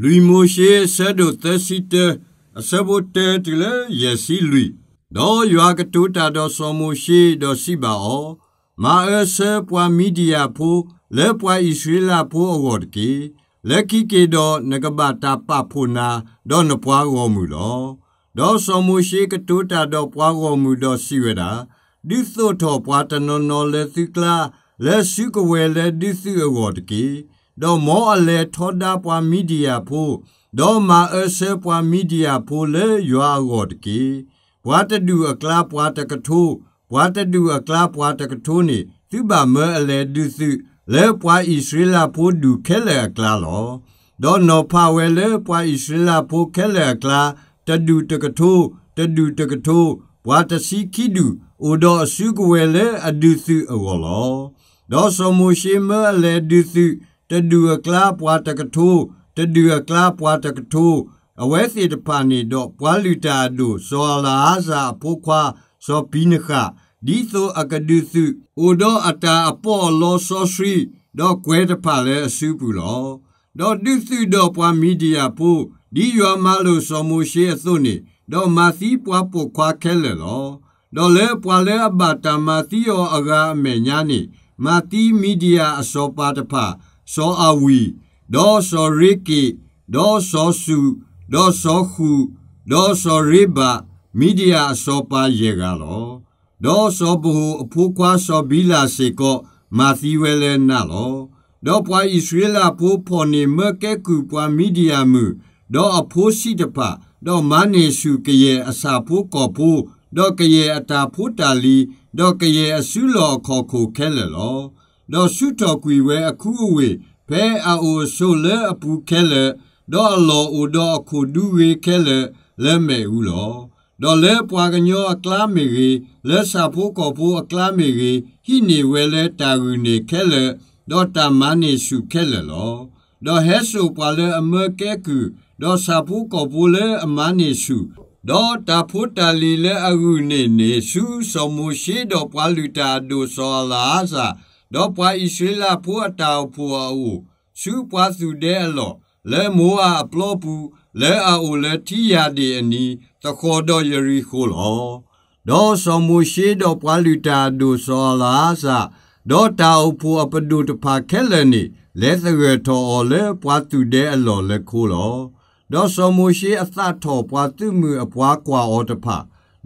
လူမိုရှေဆဒုသစီတအစဘတဲတလေယစီလူတော့ရွာကတူတာတော့စောမိုရှေတော့စီပါအောမာအဆပွားမီဒီယာဖိုလဲပွားဣစရီလာဖိုအဝတ်ကီလက်ခိကေတော့နကပတာပဖိုနာတော့နပွားရောမူလောတော့စောမိုရှေကတူတာတော့ပွားရောမူတော့စီဝတာဒီသို့တော်ပွားတနော်နော်လဲသီကလာလဲစုကဝဲလဲဒီစုအဝတ်ကီဒေါ်မောအလေထောဒါပွားမီဒီယာဖိုဒေါ်မာအဆေပွားမီဒီယာဖိုလေရွာဂော့တကေဘွားတဒူအကလာပွားတကထိုးဘွားတဒူအကလာပွားတကထိုးနေသူဘာမဲအလေဒုစုလေပွားဣစရိလာဖိုဒူခဲလေအကလာလောဒေါ်နောဖာဝဲလေပွားဣစရိလာဖိုခဲလေအကလာတဒူတကထိုးတဒူတကထိုးဘွားတစီခိဒူအိုဒေါ်အစုကဝဲလေအဒုစုအောလောဒေါ်စမိုရှိမဲလေဒုစုတဒူကလာပွားတကထိုးတဒူကလာပွားတကထိုးအဝဲစီတပါနေတော့ပွားလူတာတို့ဇော်လာစာဖိုးခွာဇော်ပိနခဒီသောအကဒုစုအိုတော့အတာအပေါ်လောဆောစရီတော့ကွဲတပါလဲအစုပူလောတော့ဒုစုတော့ပွားမီဒီယာပို့ဒီရွာမလို့စော်မူရှိအသွနေတော့မာစီပွားပို့ခွာခဲလေလောတော့လဲပွာလဲအဘတာမာတီရောအကားအမေညာနေမာတီမီဒီယာအစောပါတဖာစောအဝီဒေါ်စောရိကိဒေါ်စောစုဒေါ်စောခုဒေါ်စောရိဘမီဒီယာစောပါရေကလောဒေါ်စောဘူအဖိုးကွာစောဘီလာစေကောမာသီဝဲလဲနာလောဒေါ်ပွားဣသရေလပိုးဖော်နေမကဲကူပွားမီဒီယာမှုဒေါ်အဖိုးရှိတပဒေါ်မနေစုကရဲ့အစာဖိုးကော်ဖိုးဒေါ်ကရဲ့အတာဖိုးတာလီဒေါ်ကရဲ့အစုလော်ခေါ်ခိုခဲလော်ဒေါ်စုတော်ကွေဝဲအခုအဝေဖဲအိုဆိုလဲအပူခဲလေဒေါ်လောအိုဒေါ်ခုဒူဝေခဲလေလဲမဲဟုလောဒေါ်လဲပွာကညောအကလားမေကြီးလဲစာဖို့ကောဖို့အကလားမေကြီးဟိနေဝဲလဲတာဂူနေခဲလေဒေါ်တာမနေစုခဲလေလောဒေါ်ဟဲဆူပွာလဲအမကဲကူဒေါ်စာဖို့ကောဖို့လဲအမနေစုဒေါ်တာဖို့တလီလဲအဂူနေနေစုစမိုရှိဒေါ်ပွာလူတာဒူစောလာစာတော့ပွားဣရှိလာပူအတာပူအူရှုပွားစုတဲ့အလောလဲမိုးအားအပလောပူလဲအာအိုလဲတီယာဒီအနီတခေါ်တော့ယရီခိုလောတော့ဆောမူရှိတော့ပွားလူတာဒူဆောလာစာတော့တာအပူအပဒူတဖာခဲလနီလဲသရတော်လဲပွားသူတဲ့အလောလဲခိုလောတော့ဆောမူရှိအသတော်ပွားသူမူအပွားကွာဩတဖာ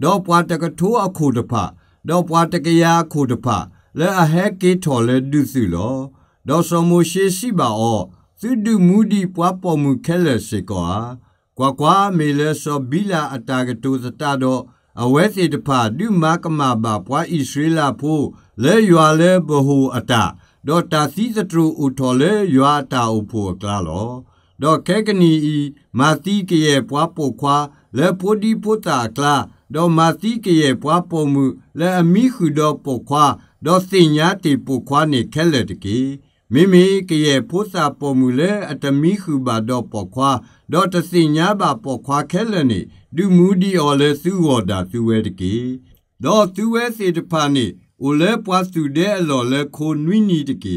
တော့ပွားတကထိုးအခုတဖာတော့ပွားတကရာအခုတဖာလဲအဟဲကေထော်လဲဒုစုလောဒေါ်စမိုရှိရှိပါအောသုဒုမူဒီပွားပေါ်မူခဲလက်စေကွာကွာကွာမေလဲစောဘီလာအတာကတူစတတော့အဝဲစီတဖာဒုမကမဘာပွားဣစရိလာဖို့လဲရွာလဲဘဟုအတာဒေါ်တာစီစတရူဥထော်လဲရွာတာဥဖို့ကလာလောဒေါ်ခဲကနီဤမာတိကရဲ့ပွားပိုခွာလဲပိုဒီပိုတာကလာဒေါ်မာတိကရဲ့ပွားပေါ်မူလဲအမိခုဒေါ်ပိုခွာဒေါ်စင်ညာတီပုခွားနေခဲလက်တကေမိမိကရဲ့ဖို့စာပေါ်မူလဲအတမီခုပါတော့ပေါ်ခွားဒေါ်တစင်ညာပါပေါ်ခွားခဲလက်နေဒူမူဒီော်လဲစုဝော်တာသူဝဲတကေဒေါ်သူဝဲစေတဖာနေအိုလဲပွားစုတဲ့အလော်လဲခိုနွိနီတကေ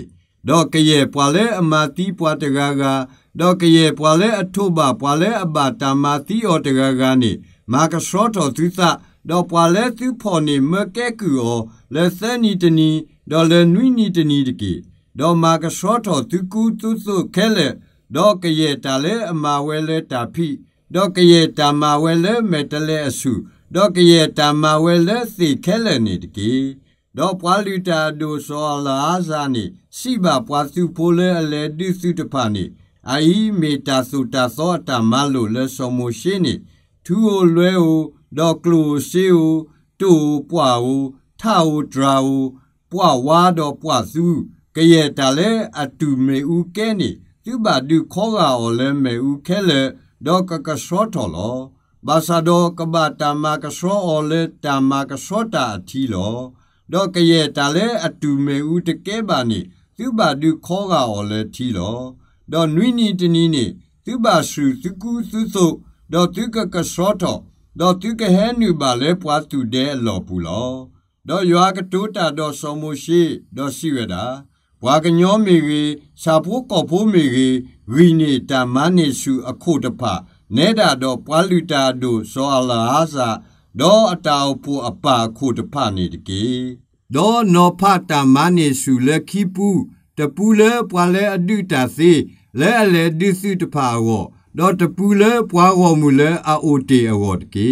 ဒေါ်ကရဲ့ပွာလဲအမတီပွားတကားကားတော့ကရေပွာလဲအထုပပွာလဲအပါတာမာတီော်တကာကနေမာကဆော့တော်သူသတော့ပွာလဲသူဖော်နေမကဲကူောလဲစနီတနီတော့လဲနွိနီတနီတကေတော့မာကဆော့တော်သူကူသူစုခဲလေတော့ကရဲ့တာလဲအမာဝဲလဲတာဖိတော့ကရဲ့တာမာဝဲလဲမဲတလဲအစုတော့ကရဲ့တာမာဝဲလဲစီခဲလေနေတကေတော့ပွာလူတာဒိုဆောလာဇာနီစီဘာပွာသူဖိုးလဲအလဲတိစုတဖာနီအာဤမေတာစုတာသောတာမလို့လဲဆောမိုရှိနီသူ့ကိုလွဲဟိုดอกกลูซิวတူပွာဝထာဝဒရာဝပွာဝါတော့ပွာစုကရဲ့တလည်းအတူမေဦးကဲနေသူပါဒုခေါ်ရော်လဲမေဦးခဲလေဒေါကကဆောတော်လောဘာသာဒေါကဘာတမကဆောအော်လဲတမကဆောတာထီလောဒေါကရဲ့တလည်းအတူမေဦးတကဲပါနေသူပါဒုခေါ်ရော်လဲထီလောဒေါနွိနီတနီနေသူပါစုသူကူသူစုဒေါသူကကဆောတော်တော့သူကဟဲနူပါလဲပွားသူတဲ့လော်ပူလောတော့ရွာကတိုးတာတော့စုံမရှိတော့ရှိရတာဘွာကညောမီကြီးစာဖိုးကော်ဖိုးမီကြီးရီနေတာမနေစုအခုတဖနေတာတော့ပွာလူတာတို့စောအလာဟာစာတော့အတာပူအပါခုတဖနေတကေတော့နောဖတာမနေစုလက်ခိပူတပူလဲပွာလဲအဒုတာစီလဲအလဲဒုစုတဖာဝော့တော့တပူလဲပွားတော်မူလဲအာအိုတေအော်တကေ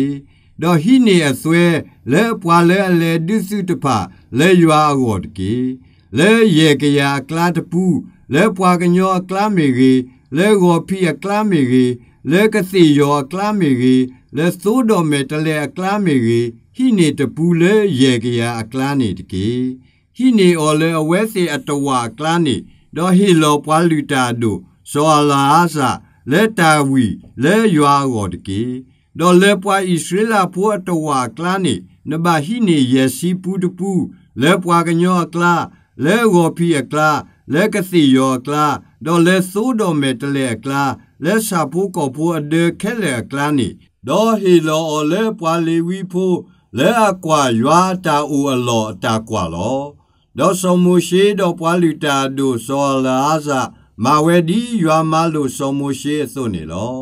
တော့ဟိနေအစွဲလဲပွားလဲအလဲဒုစုတဖလဲရွာအော်တကေလဲရေကရာကလားတပူလဲပွားကညောကလားမေကြီးလဲကိုဖီကလားမေကြီးလဲကစီယောကလားမေကြီးလဲစိုးတော်မဲတလဲကလားမေကြီးဟိနေတပူလဲရေကရာကလားနေတကေဟိနေအော်လဲအဝဲစီအတဝါကလားနေတော့ဟီလောပွားလူတာတို့ဇောလာဟာစာလက်တာဝီလက်ယွာတော်တကေတော်လက်ပွားဣသရေလဘုအတော်ကလန်နိနဘာဟိနေယစီပုတပုလက်ပွားကညောကလာလက်ဝော်ဖီကလာလက်ကစီယောကလာတော်လက်စိုးတော်မဲတလက်ကလာလက်စာဖို့ကောဘုအဒေခဲလက်ကလန်နိတော်ဟီလောလက်ပွားလီဝီဖိုးလက်အကွာယွာတာဦးအလောတာကွာလောတော်ဆုံမှုရှိတော်ပွားလူတာတို့စောလာစားမာဝဲဒီရွာမလို့စုံမရှိအစုံနေလော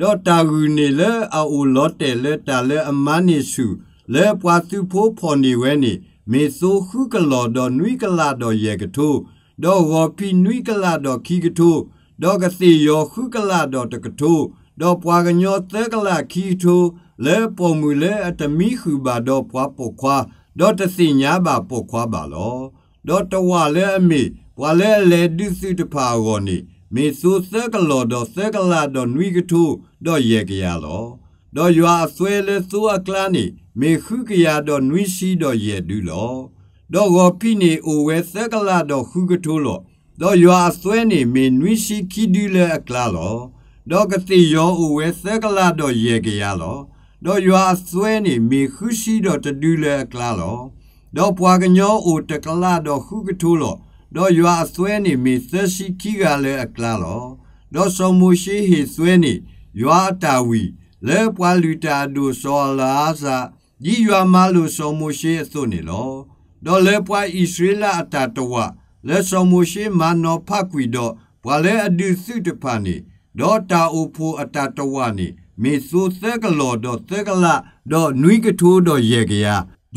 တော့တာဂူနေလဲအိုလောတဲလဲတာလဲအမနိစုလဲပွာသူဖိုးဖော်နေဝဲနေမေဆိုခုကလော်တော်နွိကလာတော်ရေကထိုးတော့ဝပီနွိကလာတော်ခီကထိုးတော့ကစီယော ခုကလာတော်တကထိုးတော့ပွာကညောသဲကလာခီထိုးလဲပုံမူလဲအတမီခုပါတော့ပွာပုတ်ခွာတော့တစီညာပါပုတ်ခွာပါလောတော့တဝလဲအမီဝါလဲလေဒုစုတဖာရောနိမေဆုစကလောဒစကလာဒနွိကထုဒယေကရလောဒရွာဆွဲလဲသုအကလာနိမေခုကရဒနွိရှိဒယေဒုလောဒရောပိနေအိုဝဲစကလာဒခုကထုလောဒရွာဆွဲနိမေနွိရှိခိဒုလဲအကလာလောဒကတိယောအိုဝဲစကလာဒယေကရလောဒရွာဆွဲနိမေခုရှိဒတဒုလဲအကလာလောဒပွားကညောအိုတကလာဒခုကထုလောတော့ရွာအစွဲနေမီသက်ရှိခိကလည်းအကလာလောတော့ဆောင်မှုရှိဟေစွဲနေရွာတာဝီလဲပွာလူတာဒူစောလာစာဒီရွာမလို့ဆောင်မှုရှိအစွနေလောတော့လဲပွာဣသရေလအတာတဝလဲဆောင်မှုရှိမနောဖကွီတော့ဘွာလဲအဒုစုတဖာနေတော့တာအိုဖိုအတာတဝနေမေဆိုသက်ကလောတော့သက်ကလာတော့နွိကထိုးတော့ရေကရ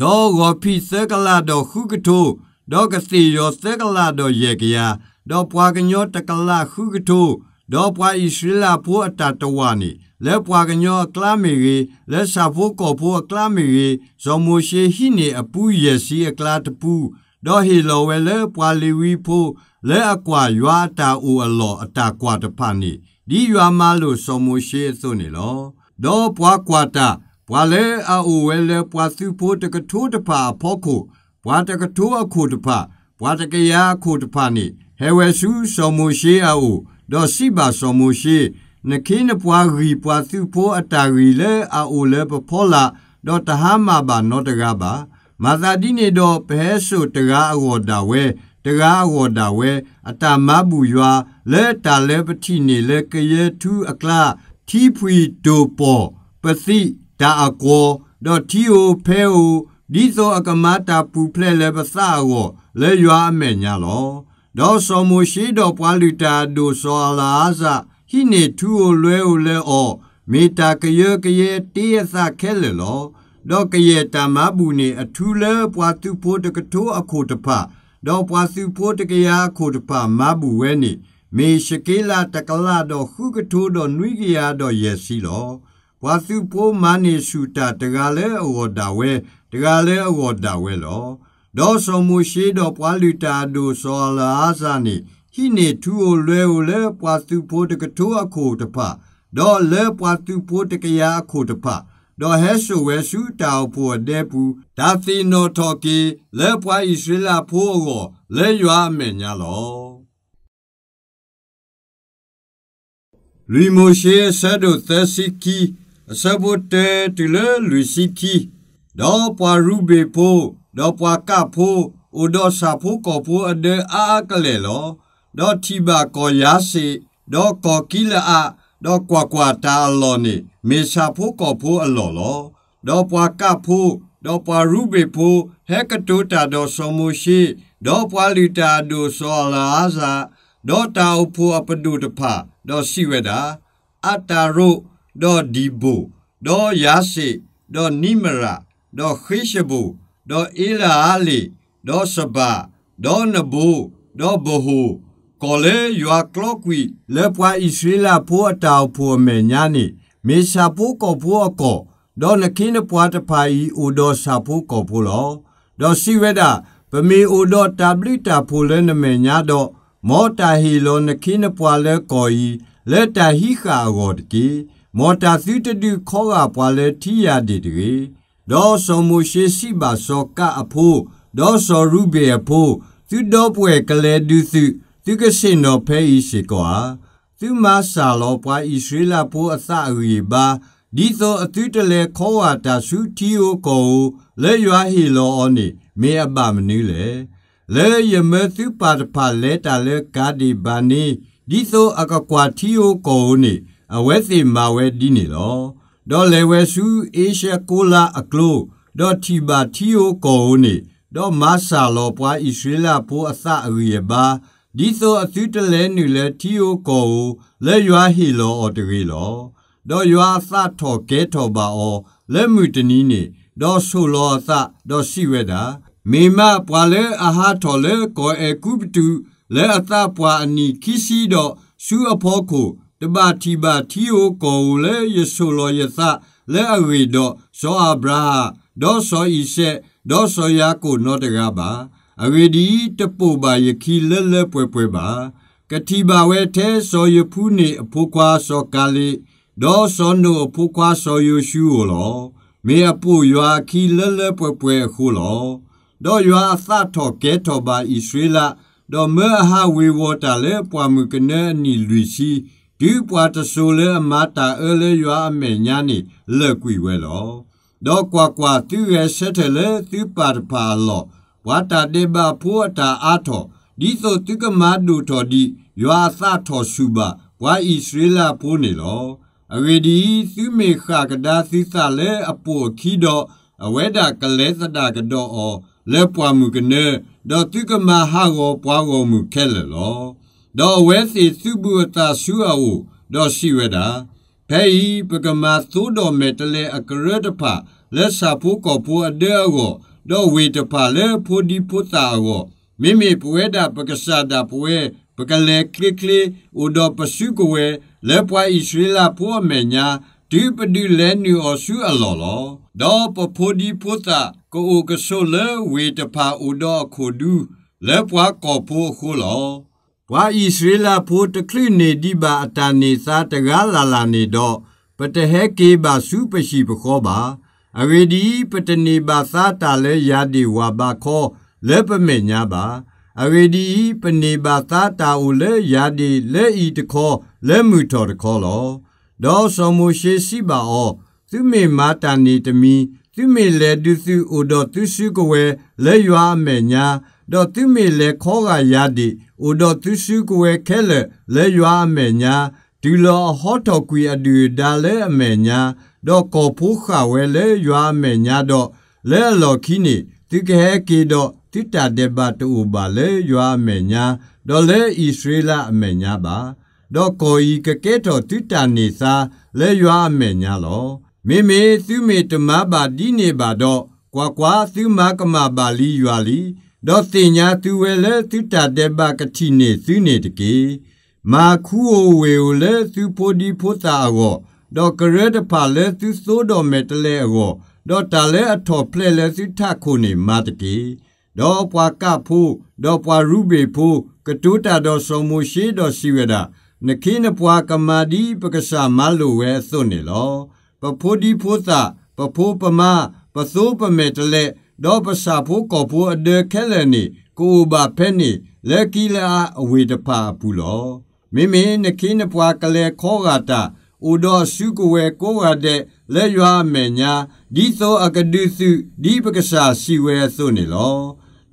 တော့ဂောဖီသက်ကလာတော့ခုကထိုးဒေါကစီယောသက်ကလာဒေါယေကယာဒေါပွားကညောတကလာခုကထုဒေါပွားဣရှရလာဖို့အတတဝနိလဲပွားကညောကလာမီရီလဲစာဖို့ကောဖို့ကလာမီရီဇော်မိုရှေဟိနေအပူယစီအကလာတပူဒေါ်ဟီလိုဝဲလဲပွာလီဝီဖိုလဲအကွာရွာတာအူအလော်အတာကွာတဖဏီဒီရွာမလို့စော်မိုရှိအစွနေလောဒေါ်ပွားကွာတာပွာလဲအူဝဲလဲပွာစုဖိုတကထိုးတဖာဖောခုဝါတကထိုးအခုတဖဝါတကရာအခုတဖနိဟေဝစုစောမိုရှိအိုဒေါ်စီဘာစောမိုရှိနခိနပွားရီပွားသူဖိုးအတာရီလေအိုလေပဖောလာဒေါ်တဟမဘာနောတကဘာမာသာတိနေတော့ဘဲဆုတကားအော်တာဝဲတကားအော်တာဝဲအတမဘူးရွာလဲတာလဲပတိနေလဲကရဲထူးအကလာတီဖွီဒိုပေါ်ပသိဒါအကောဒေါ်တီယိုဖဲအိုဒီဇောအကမတာပူဖလဲလဲပစဝလဲရွာအမဲညာလောဒေါ်စောမိုရှိတော်ပွာလူတာဒိုစောလာဇာဟိနေထူကိုလွဲကိုလဲအောမေတာကရကရတေးရသခဲလေလောဒေါ်ကရတမဘူးနေအထူလဲပွာသူဖို့တကထိုးအခုတဖဒေါ်ပွာသူဖို့တကရအခုတဖမဘူးဝဲနေမေရှကေလာတကလာတော်ခုကထိုးတော်နွိကရတော်ရစီလောဘွာစုပိုးမနေစုတာတကလည်းအော်တာဝဲတကလည်းအဝေါ်တာဝဲလောဒေါ်ဆုံမူရှိတော်ပွာလူတာဒိုစောလာဇာနိဟိနေထူအိုလွဲအိုလဲပွာသူဖိုးတကထိုးအခုတဖဒေါ်လဲပွာသူဖိုးတကရာအခုတဖတော်ဟဲဆိုဝဲစုတောက်ဖို့တဲ့ပူဒါသီနောတော်ကီလဲပွားဣစရလာဖို့ကိုလဲရွာမယ်ညာလောလူမိုရှေဆဒုသစီကီအစဘုတ်တဲတလလူစီကီဒေါ်ပွာရူဘေဖို့ဒေါ်ပွာကဖို့အိုဒေါ်စာဖို့ကောဖို့အဒေအာကလေလောဒေါ်တီဘာကောယာစီဒေါ်ကောကီလာအဒေါ်ကွာကွာတာလောနေမေစာဖို့ကောဖို့အလောလောဒေါ်ပွာကဖို့ဒေါ်ပွာရူဘေဖို့ဟက်ကတိုတာဒေါ်ဆောမိုရှိဒေါ်ပွာလီတာဒိုဆောလာဇာဒေါ်တာအဖို့အပဒုတဖဒေါ်စီဝဒာအတာရုဒေါ်ဒီဘူဒေါ်ယာစီဒေါ်နိမရာဒေါ်ခိရှဘူဒေါ်အီလာအလီဒေါ်စဘာဒေါ်နဘူဒေါ်ဘဟူကောလေယွာကလော့ကွီလေပွားဣစရီလာဖိုအတောင်ဖိုမေညာနီမေရှာဖိုကောဖိုအကောဒေါ်နခင်းပွားတဖာဤအိုဒေါ်စာဖိုကောဖိုလောဒေါ်စီဝေဒာပမေအိုဒေါ်တဘလီတာဖိုလဲနမေညာဒေါ်မောတာဟီလောနခင်းပွားလဲကောဤလက်တာဟိခာဂောတကီမောတာသီတတုခောကပွားလဲထီယာဒီတကီဒေါ်စောမိုရှိစီပါစောကအဖိုးဒေါ်စောရူဘေအဖိုးသူတော့ပွဲကလေးဒုစုသူကစင်တော့ဖဲဤစီကွာသူမဆာလောပွားဣသရေလပိုးအစအွေပါဒီသောအသူတလေခေါ်ဝါတာစုတီကိုကိုလဲရွာဟီလောအောနိမေအပမနူးလေလဲယမသူပါတဖာလဲတာလဲကာဒီဘာနီဒီသောအကကွာတီကိုကိုနိအဝဲစီမာဝဲဒီနီလောဒေါ်လေဝဲစုအေရှကိုလာအကလိုဒေါ်တီဘာတီယိုကိုနီဒေါ်မာဆာလောပွားဣစရိလပိုအသအရိယဘာဒီသောအသုတလဲနူလဲတီယိုကိုလဲရွာဟီလောအော်တရီလောဒေါ်ရွာသထော်ကဲထော်ပါအောလဲမူတနီနီဒေါ်ဆူလောသဒေါ်စီဝဲတာမေမပွာလဲအဟာထော်လဲကိုအကူပတူလဲအသပွားအနီခီစီတော့စူအဖို့ကိုတဘာတိဘာတီယိုကောလေယေဆုလောယသလဲအဂေတော့ဇောအဗရာဒေါ်ဆောဤဆက်ဒေါ်ဆောယာကိုနောတကပါအဂေဒီတပိုပါယခီလဲလဲပွဲပွဲပါကတိပါဝဲထဲဆောယဖူးနေအဖိုးကွာဆောကာလေဒေါ်ဆောနုအဖိုးကွာဆောယရှူလောမေအပူရွာခီလဲလဲပွဲပွဲခုလောဒေါ်ရွာအသထော်ကဲထော်ပါဣသရေလဒေါ်မဟာဝေဝတာလဲပွာမှုကနေနီလူစီဒီပွားတဆူလေအမတာအလေရွာအမေညာနေလက်ကွေဝဲလောတော့ကွာကွာသူရဲ့ဆက်တယ်လေသူပါတပါလောဝါတာတေဘာဖူအတာအာထောဒီဆိုသူကမဒူထောဒီရွာသထောစုပါဝါဣစရေလဖူနေလောအဝေဒီသုမေခကဒါသီသလေအပိုခီတော့အဝေဒကလဲသတာကတော့အောလဲပွားမှုကနေတော့သူကမဟာကိုပွားကိုမှုခဲလောဒေါ်ဝဲစီစုဘူတာရှူအဝဒေါ်ရှိဝဒာဖဲဤပကမာသို့တော်မဲတလဲအကရတဖလက်စာဖို့ကောပူအဒေအောဒေါ်ဝေတဖလဲဖိုဒီပိုတာအောမိမိပွဲတာပက္ကစားတာပွဲပကလေကလကလဥဒပစုကဝဲလေပွားဣသရေလပိုအမေညာဒီပဒုလဲနီအစုအလော်လောဒေါ်ပဖိုဒီပိုတာကိုအိုကဆိုလေဝေတဖာဥဒခုဒူလေပွားကောပိုခုလောဝါဣစရေလဖို့တခရိနေတိပါအတာနေစာတကားလာလာနေတော့ပတဟဲကေပါစုပရှိပခောပါအဝေဒီပတနေပါသာတာလဲရာဒီဝါပါခောလဲပမေညာပါအဝေဒီပနေပါသာတာအိုလဲရာဒီလဲဤတခောလဲမူတော်တခောလောဒေါ်ဆောမူရှိစီပါအောသူမေမာတာနေတမီသူမေလဲဒုစုအိုတော်သူစုကဝဲလဲရွာမေညာတော့သူမေလဲခောကရာဒီအိုဒတုစုကွယ်ခဲလေလေရွာအမေညာဒီလောဟောတော်ကွေအဒီဒါလေအမေညာတော့ကောဖူခဝဲလေရွာအမေညာတော့လဲလော်ခီနီတိကဟဲကေတော့တိတာတဲ့ဘတူပါလေရွာအမေညာတော့လဲဣသရေလအမေညာပါတော့ကိုဤကကဲတော်တိတာနေစာလဲရွာအမေညာလောမိမိသုမေတမပါဒီနေပါတော့ကွာကွာသုမကမပါလီရွာလီဒေါတိညာသူဝဲလဲသူတတဲ့ဘကတိနေသူနေတကေမာခုအိုဝေကိုလဲသူပိုဒီဖိုတာအောဒေါကရတဖာလဲသူစိုးတော်မဲ့တလဲအောဒေါတာလဲအထော်ဖလဲလဲသူထခုနေမာတကေဒေါပွာကဖို့ဒေါပွာရူဘေဖို့ကတူတာဒေါဆုံမရှိဒေါစီဝဒနခိနပွာကမာဒီပက္ကဆာမလိုဝဲသွနေလောပဖိုဒီဖိုတာပဖိုပမပစိုးပမဲ့တလဲဒေါ်ပစာဖို့ကော်ဖို့အဒဲခဲလနီကိုဘာဖဲနီလက်ကီလာအဝေတဖာဘူးလောမိမိနခိနပွားကလေခောဂတာဥဒောစုကဝဲကိုဝတဲ့လက်ရွာမေညာဒီသောအကဒုစုဒီပက္ကစာစီဝဲဆိုနေလော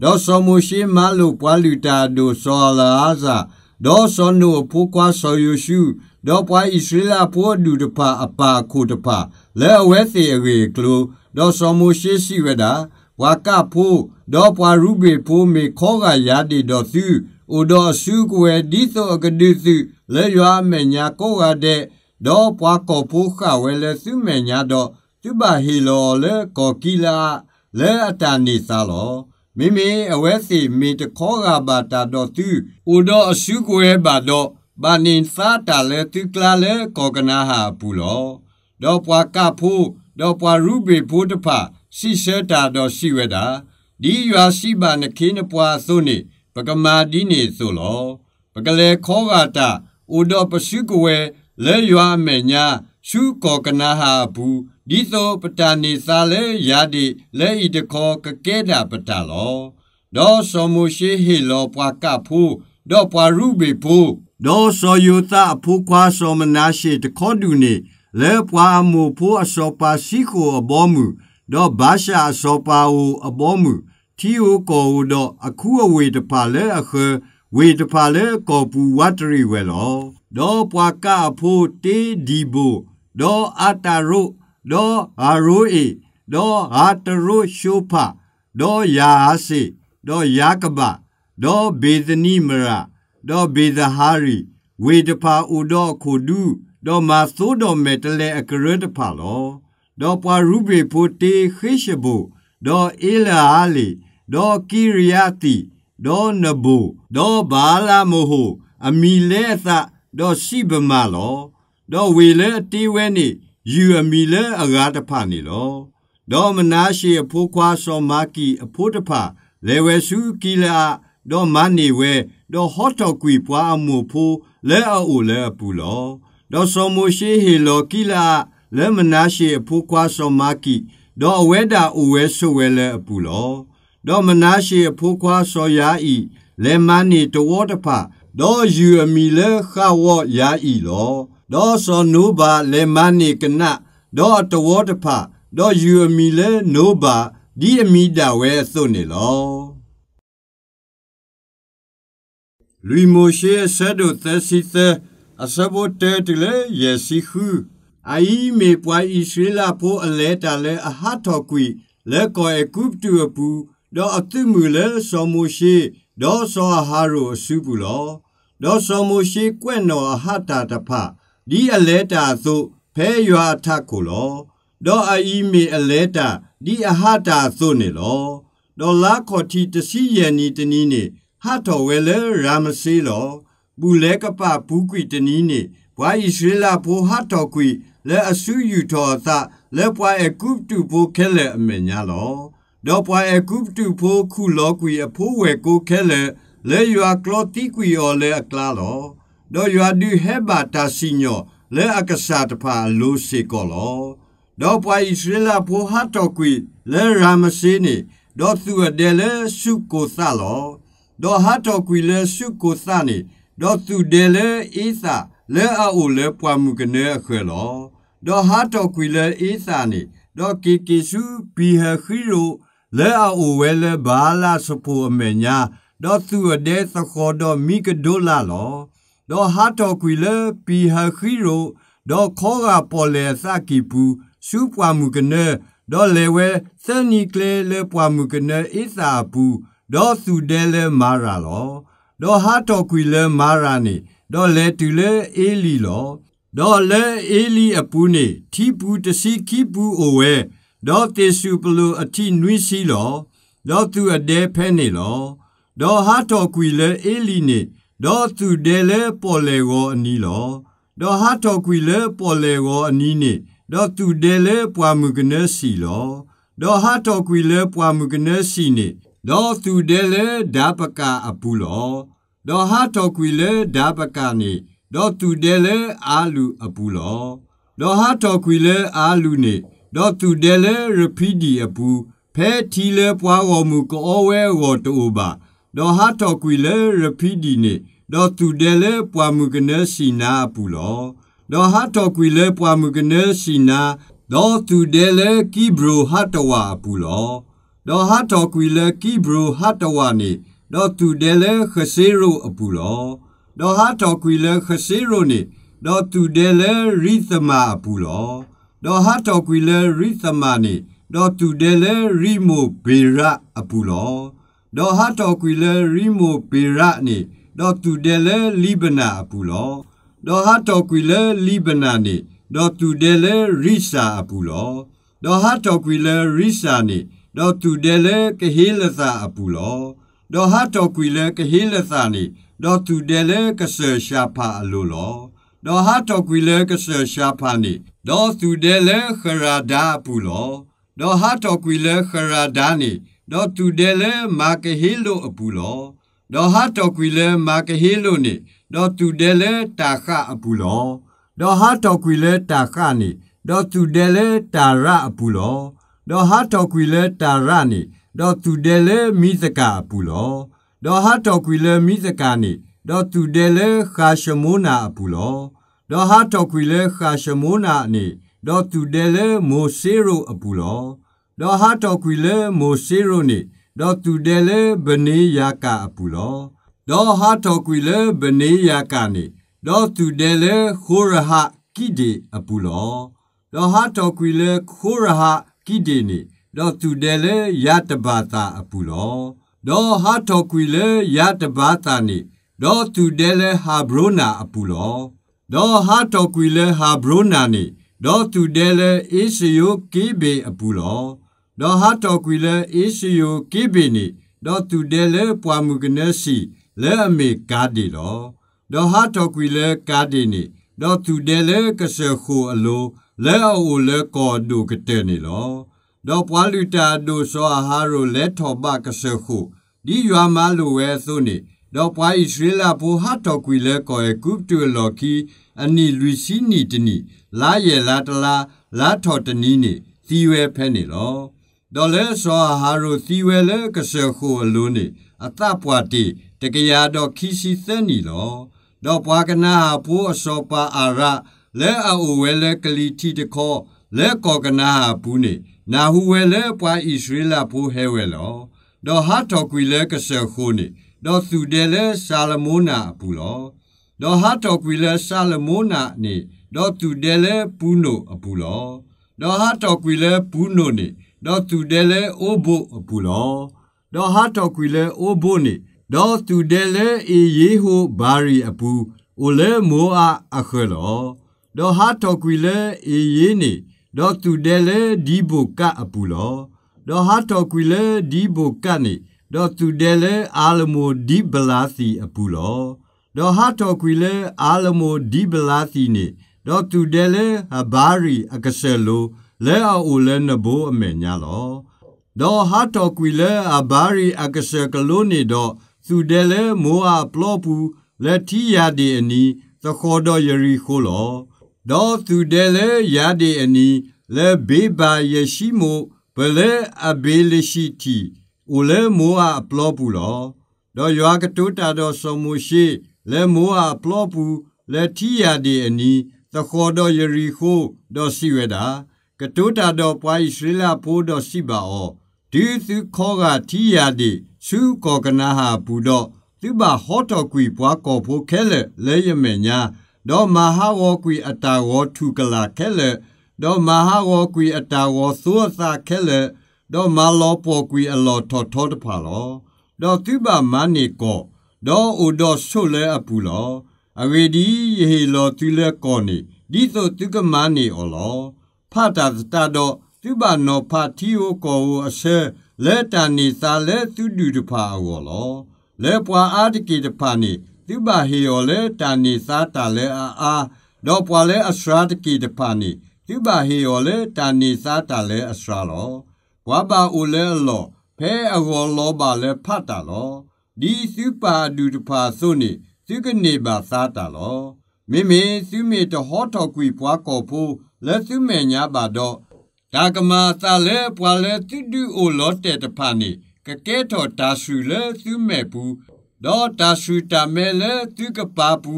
ဒေါ်စောမူရှိမလူပွာလူတာဒိုစောလာဇာဒေါ်စောနုဖူကွာဆောယုရှုဒေါ်ပွာဣစရိလာပိုဒူတဖာအပါခုတဖာလဲအဝဲစီအရေကလိုဒေါ်စောမူရှိစီဝဲတာဝါကဖိုးဒေါ်ပွာရူပေဖိုးမေခောကရာတိတော်စုအိုတော်စုကွယ်ဒီသောအကဒိစုလေရွာမညာကိုကတဲ့ဒေါ်ပွာကောဖိုးခဝဲလေစုမညာတော်သူပါဟီလောလေကောကီလာလေအတန်နီစာလောမိမိအဝဲစီမိတခောကပါတာတော်သူအိုတော်အစုကွယ်ပါတော့ဘာနင်းစာတလေတိကလာလေကောကနာဟာပူလောဒေါ်ပွာကဖိုးဒေါ်ပွာရူပေဖိုးတဖာရှိရှဲတာတော်ရှိဝဲတာဒီရွာရှိပါနခင်းပွားဆိုနေပကမာဒီနေဆိုလောပကလေခောကတာဥဒပရှိကဝဲလဲရွာမေညာရှုကောကနာဟာဘူးဒီသောပတာနေစာလဲရာတိလဲဤတခောကကဲတာပတာလောဒေါ်စောမူရှိဟေလောပွားကဖူဒေါ်ပွားရူဘေဖူဒေါ်စောယုတာအဖူခွာစောမနာရှိတခောတူနေလဲပွားမူဖူအစောပါရှိကိုအဘောမူတော့ဘာရှာစောပါဟုအပေါ်မူထီဟုကောဟုတော့အခုအဝေတပါလဲအခဝေတပါလဲကောပူဝတ္တရီဝဲလောတော့ပွာကအဖို့တေဒီဘိုတော့အတာရုတော့ဟာရိုအီတော့ဟာတရုရှုဖာတော့ယာဟစီတော့ယာကဘတော့ဘေဒနီမရာတော့ဘေဒဟာရီဝေတပါဥတော့ခုဒူတော့မာသိုးတော်မဲ့တလဲအကရတဖာလောဒေါ်ပွာရူဘေဖိုတေခိရှဘိုဒေါ်အေလာအာလီဒေါ်ကီရီယာတီဒေါ်နဘိုဒေါ်ဘာလာမဟိုအမီလဲအသဒေါ်ရှိဗမလောဒေါ်ဝေလဲအတီးဝဲနေယူအမီလဲအကားတဖနေလောဒေါ်မနာရှိအဖိုးခွားစောမာကီအဖိုးတဖလေဝဲစုကီလာဒေါ်မနီဝဲဒေါ်ဟော့တော်ကွီပွားအမှုဖိုးလဲအိုလဲအပူလောဒေါ်စောမိုရှိဟီလောကီလာလဲမနာရှိအဖိုးကွာစောမာကီတော့အဝဲတာအဝဲဆွဝဲလဲအပူလောတော့မနာရှိအဖိုးကွာစောယာဤလဲမနီတဝတ်တဖတော့ယူအမီလဲခဝတ်ယာဤလောတော့စောနူပါလဲမနီကနတော့တဝတ်တဖတော့ယူအမီလဲနိုးပါဒီအမီတာဝဲစွနေလောလူမိုရှေဆဒုသစီသအစဘောတဲတလေယေစီခူအိမေပွိုင်ဣရှိလာပိုအလဲတလဲအဟာထော်ကွီလဲကောအကုပတူအပူတော့အတိမူလဲစောမိုရှိတော့စောဟာရိုအစုပူလောတော့စောမိုရှိကွဲ့နော်အဟာတာတဖဒီအလဲတာသို့ဖဲရွာထကိုလောတော့အိမေအလဲတာဒီအဟာတာသို့နေလောတော့လာခေါ်တီတစီယန်နီတနီနေဟာတော်ဝဲလဲရာမစေးလောပူလဲကပဘူးကွီတနီနေဘွာဣရှိလာဘိုဟာတော်ကွီလဲအဆူယူတော်သလဲပွာအကုပတုဘိုခဲလဲအမညာလောတော့ပွာအကုပတုဘိုခုလောကွီအဖိုးဝဲကိုခဲလဲလဲယွာကလောတိကွီော်လဲအကလာလောတော့ယွာဒီဟဲဘာတာစီညောလဲအက္ကစာတဖာလိုစေကောလောတော့ပွာဣရှိလာဘိုဟာတော်ကွီလဲရာမစီနီတော့သူအတယ်လဲစုကိုသလောတော့ဟာတော်ကွီလဲစုကိုသနီတော့သူတယ်လဲအေးသာလဲအအိုလဲပွားမှုကနေအခွဲလောတော့ဟာတော့ကွေလဲအေးစာနေတော့ကေကေစုဘီဟခီရိုလဲအအိုဝဲလဲဘာလာစပူအမေညာတော့သူအဒဲသခေါ်တော့မိကဒိုလာလောတော့ဟာတော့ကွေလဲဘီဟခီရိုတော့ခေါ်ကပေါ်လဲစကီပူစုပွားမှုကနေတော့လေဝဲစနီကလေလေပွားမှုကနေအေးစာပူတော့သူဒဲလဲမာရာလောတော့ဟာတော့ကွေလဲမာရာနေဒေါ်လေတူလေအေလီလောဒေါ်လေအေလီအပူနေထီပူတစီခိပူအိုဝဲဒေါ်တေစုပလူအတိနွိစီလောဒေါ်သူအဒဲဖဲနေလောဒေါ်ဟာတော်ကွီလေအေလီနေဒေါ်သူဒဲလေပေါ်လေကိုအနီလောဒေါ်ဟာတော်ကွီလေပေါ်လေကိုအနီနေဒေါ်သူဒဲလေပွာမူကနစီလောဒေါ်ဟာတော်ကွီလေပွာမူကနစီနေဒေါ်သူဒဲလေဒါပကာအပူလောဒေါ်ဟာတော်ကွေလေဒါပကနိဒေါ်သူဒဲလေအာလူအပူလောဒေါ်ဟာတော်ကွေလေအာလူနိဒေါ်သူဒဲလေရဖီဒီအပူဖဲထီလေပွားတော်မူကောဝဲဝတူဘာဒေါ်ဟာတော်ကွေလေရဖီဒီနိဒေါ်သူဒဲလေပွားမူကနေစီနာအပူလောဒေါ်ဟာတော်ကွေလေပွားမူကနေစီနာဒေါ်သူဒဲလေကီဘရိုဟာတဝါအပူလောဒေါ်ဟာတော်ကွေလေကီဘရိုဟာတဝါနိတော့သူတဲလဲခစေရိုအပူလောတော့ဟာတော်ကွေလဲခစေရိုနေတော့သူတဲလဲရိသမအပူလောတော့ဟာတော်ကွေလဲရိသမနေတော့သူတဲလဲရိမိုဘေရအပူလောတော့ဟာတော်ကွေလဲရိမိုဘေရနေတော့သူတဲလဲလိဗနာအပူလောတော့ဟာတော်ကွေလဲလိဗနာနေတော့သူတဲလဲရိစာအပူလောတော့ဟာတော်ကွေလဲရိစာနေတော့သူတဲလဲကဟေလသအပူလောဒေါ်ဟာတော်ကွေလဲကဟေးလက်စာနေဒေါ်သူတယ်လဲကဆယ်ရှာဖာအလိုလောဒေါ်ဟာတော်ကွေလဲကဆယ်ရှာဖာနေဒေါ်သူတယ်လဲခရာဒာပူလောဒေါ်ဟာတော်ကွေလဲခရာဒာနေဒေါ်သူတယ်လဲမာကဟေးလိုအပူလောဒေါ်ဟာတော်ကွေလဲမာကဟေးလိုနေဒေါ်သူတယ်လဲတာခအပူလောဒေါ်ဟာတော်ကွေလဲတာခနေဒေါ်သူတယ်လဲတာရအပူလောဒေါ်ဟာတော်ကွေလဲတာရနေတော့သူတယ်လေမိစကာပူလောတော့ဟာတော်ကွေလေမိစကာနိတော့သူတယ်လေခါရှမိုးနာပူလောတော့ဟာတော်ကွေလေခါရှမိုးနာနိတော့သူတယ်လေမိုဆေရိုအပူလောတော့ဟာတော်ကွေလေမိုဆေရိုနိတော့သူတယ်လေဗနေယာကာအပူလောတော့ဟာတော်ကွေလေဗနေယာကာနိတော့သူတယ်လေခိုရဟကိဒီအပူလောတော့ဟာတော်ကွေလေခိုရဟကိဒီနိတော့သူတယ်လေရတဘာတာအပူလောတော့ဟာတော်ကွေလေရတဘာတာနိတော့သူတယ်လေဟာဘရိုနာအပူလောတော့ဟာတော်ကွေလေဟာဘရိုနာနိတော့သူတယ်လေအေစီယိုကိဘေအပူလောတော့ဟာတော်ကွေလေအေစီယိုကိဘေနိတော့သူတယ်လေပွာမူကနစီလဲအမေကာဒီလောတော့ဟာတော်ကွေလေကာဒီနိတော့သူတယ်လေကဆခူအလိုလဲအိုလဲကောဒုကတဲ့နိလောဒေါ်ပွာလူတာဒိုဆောဟာရိုလက်ထောဘကဆခုဒီရွာမလူဝဲသုနေတော့ပွားဣသရေလဘိုဟာတော်ကွေလဲကော်ကုပ်တူလော်ကီအနီလူစီနီတနီလာရဲလာတလာလာထော်တနီနီသီဝဲဖဲနေလောတော်လဲစောဟာရိုသီဝဲလဲကဆခိုအလုံးနီအတပွားတီတကရာတော်ခီစီသဲနီလောတော့ပွားကနာဟာဘိုးအစောပါအာရလဲအအိုဝဲလဲကလီတီတခေါ်လဲကော်ကနာဟာဘူးနီနာဟုဝဲလဲပွာဣသရေလဖိုးဟဲဝဲလောတော့ဟာတော်ကွေလဲကဆယ်ခိုးနေတော့သူတယ်လဲရှာလမိုနာဘူးလောတော့ဟာတော်ကွေလဲရှာလမိုနာနေတော့သူတယ်လဲပူးနိုအဘူးလောတော့ဟာတော်ကွေလဲပူးနိုနေတော့သူတယ်လဲအိုးဘို့အဘူးလောတော့ဟာတော်ကွေလဲအိုးဘို့နေတော့သူတယ်လဲအေယေဟိုဘာရီအပူအိုလဲမိုအာအခဲလောတော့ဟာတော်ကွေလဲအေယေနေဒေါ်သူဒဲလေဒီဘိုကအပူလောဒေါ်ဟာတော်ကွေလေဒီဘိုကနေဒေါ်သူဒဲလေအာလမိုဒီဘလာစီအပူလောဒေါ်ဟာတော်ကွေလေအာလမိုဒီဘလာစီနေဒေါ်သူဒဲလေဟဘာရီအကဆယ်လိုလဲအိုလဲနဘိုအမေညာလောဒေါ်ဟာတော်ကွေလေအဘာရီအကဆယ်ကလိုနေတော့သူဒဲလေမိုအာပလောပူလက်တီယာဒီအနီသခေါ်တော်ယရီခိုလောဒေါ်သူတဲလေရာဒီအနီလေဘေဘာယရှိမိုဘလေအဘေလရှိတီအိုလေမောအပလောပူလောတော့ရွာကတိုးတာတော့စုံမှုရှိလေမောအပလောပူလေတီရာဒီအနီတခေါ်တော့ယရီခိုတော့စီဝဲတာကတိုးတာတော့ပွားဣစရိလဖိုးတော့စီပါအောဒီသူခေါ်ကတီရာဒီစုကောကနာဟာပူတော့သူပါဟော့တော်ကွီပွားကောဖို့ခဲလေလေယမေညာဒေါ်မဟာဝကွီအတာဝထုကလာခဲလေဒေါ်မဟာဝကွီအတာဝသုအသခဲလေဒေါ်မလောပေါ်ကွီအလောထောထောတဖာလောဒေါ်သူပါမနီကောဒေါ်ဥဒေါ်ဆုလဲအပူလောအဝေဒီယေလောသူလဲကောနီဒီသောသူကမနီအောလောဖတာစတာဒေါ်သူပါနောဖာတီယောကောဝအဆဲလဲတန်နီစာလဲသူဒူတဖာအောလောလဲပွာအာတကေတဖာနီလူပါဟီယောလေတာနီသာတာလေအာအာတော့ပွာလေအစရာတကီတဖာနီလူပါဟီယောလေတာနီသာတာလေအစရာလောဝါပါဦးလေလောဖဲအဝောလောပါလေဖတ်တာလောဒီစုပါဒူတဖာဆိုနီစုကနေပါသာတာလောမိမိစုမီတဟောတော်ကွေပွားကောဖူလက်စုမေညာပါတော့ဒါကမာသလဲပွာလဲတိတူအိုလောတဲ့တဖာနေကကဲတော်တာရှူလဲသူမဲ့ဘူးဒေါ်တာရှူတာမဲလေသူကပါပူ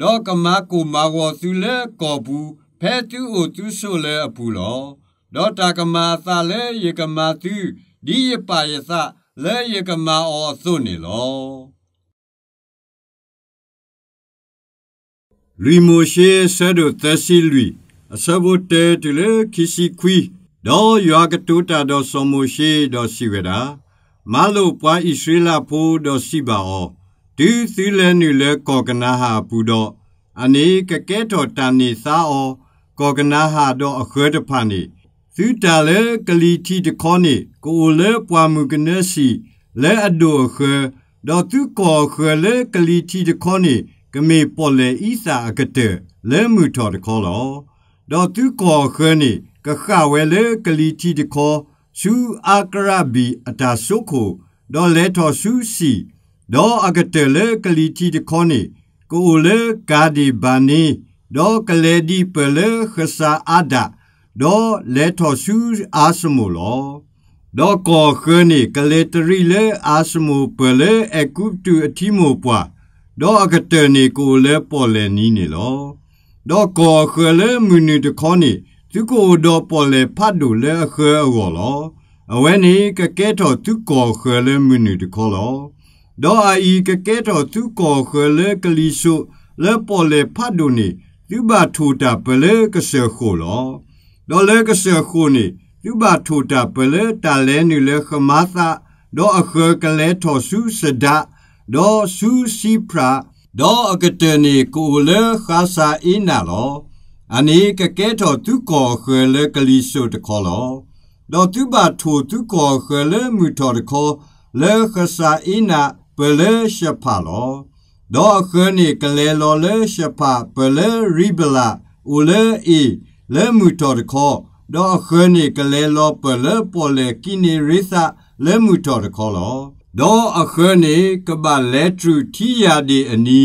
ဒေါ်ကမကိုမာဝသူလေကောဘူးဖဲသူအိုသူဆိုလေအပူလောဒေါ်တာကမာသလေယေကမာသူဒီယပါယသလေယေကမာအောသုနေလောရီမိုရှေဆဒိုသစီလူအစဘတဲတလေခီစီခွီဒေါ်ရွာကတူတာဒေါ်ဆမိုရှေဒေါ်စီဝဒါမာလိုပွားဣရှေလာဖိုးတော်ရှိပါဩဒီသီလနီလေကောကနာဟာပူတော်အနေကကဲတော်တန်နေစာဩကောကနာဟာတော်အခွဲတဖန်နေသီတာလေကလီတီတခေါနေကိုလေပွားမှုကနေစီလဲအဒိုခေဒေါ်သူကောခေလေကလီတီတခေါနေကမေပေါ်လေဤစာအကတဲလဲမှုတော်တခေါလောဒေါ်သူကောခေနေကခဝဲလေကလီတီတခေါရှူအာကရဘီအတာဆုခုဒေါ်လဲထော်ရှူစီဒေါ်အကတလေကလီတီတခေါနေကိုလေကာဒီဘာနီဒေါ်ကလေဒီပလေခဆာအာဒာဒေါ်လဲထော်ရှူအာစမူလောဒေါ်ကောခနီကလေတရီလေအာစမူပလေအကူတူအတီမိုပွားဒေါ်အကတနေကိုလေပေါ်လေနီနေလောဒေါ်ကောခလေမြူနီတခေါနေသူကိုတော့ပေါ်လေဖတ်တို့လဲခဲအော်လောအဝဲနေကကဲတော်သူကိုခဲလဲမင်းတို့ခေါ်လောဒေါ်အီကကဲတော်သူကိုခဲလဲကလီရှုလဲပေါ်လေဖတ်တို့နေသူဘာထူတာပလဲကဆေခိုလောဒေါ်လဲကဆေခိုနေသူဘာထူတာပလဲတာလဲနေလဲခမသာဒေါ်အခဲကလဲတော်ဆူစဒဒေါ်ဆူစီပရာဒေါ်အကတနေကိုလဲခါစာအင်းနာလောအနေကကဲတော်သူကောခွဲလကလီဆိုတခေါ်လောတော်သူပါထိုသူကောခွဲလမူတော်တခေါ်လေခစာအီနာပလေရှဖာလောတော့ခနိကလေလောလေရှဖာပလေရီဘလာဦးလေအီလေမူတော်တခေါ်တော့ခနိကလေလောပလေပိုလေကိနေရိသလေမူတော်တခေါ်လောတော့အခနိကဘလေထူတီယာဒီအနီ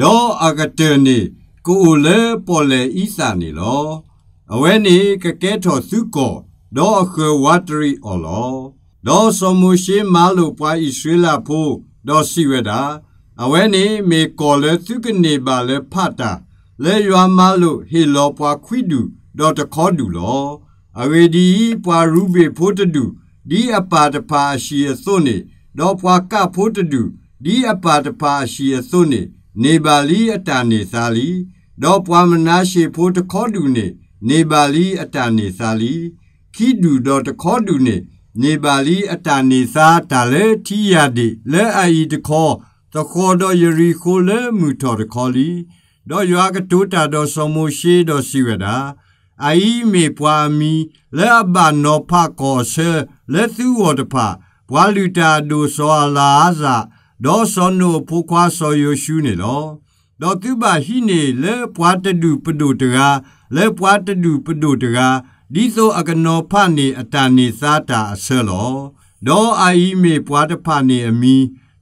တော့အကတေနီကိုအိုလေပေါ်လေဤစာနေလောအဝဲနေကကဲထော်စုကောဒေါ်ခွေဝတ်တရီအော်လောဒေါ်စမုရှိမာလိုပွားဣရှေလာဖို့ဒေါ်စီဝဒါအဝဲနေမေကောလေသူကနေပါလေဖတာလေရွာမာလိုဟေလောပွားခွိတူဒေါ်တခေါ်တူလောအဝေဒီပွာရူဘေဖို့တတူဒီအပါတပါရှိရစွနေဒေါ်ပွာကဖို့တတူဒီအပါတပါရှိရစွနေနေပါလီအတန်နေစာလီတော့ပွားမနာရှိဖို့တခေါ်တူနေနေပါလီအတန်နေစာလီခီဒူတော့တခေါ်တူနေနေပါလီအတန်နေစာဒါလဲထီရဒီလဲအာဤတခေါ်တခေါ်တော့ယရီခိုလဲမူတော်တခေါ်လီတော့ရွာကတူတာတော့စမိုရှိတော့စီဝဒါအိမေပွားမီလဲဘာနောဖကောဆဲလဲသူဝတ်ဖာဘွာလူတာဒူဆောလာဇာဒေါ်စောနုဖိုးခွာစော်ယရှုနေလောဒေါ်သူပါရှိနေလေပွားတတူပဒုတကာလေပွားတတူပဒုတကာဒီသောအကနောဖနေအတန်နေစားတာအဆဲလောဒေါ်အာဤမေပွားတဖနေအမီ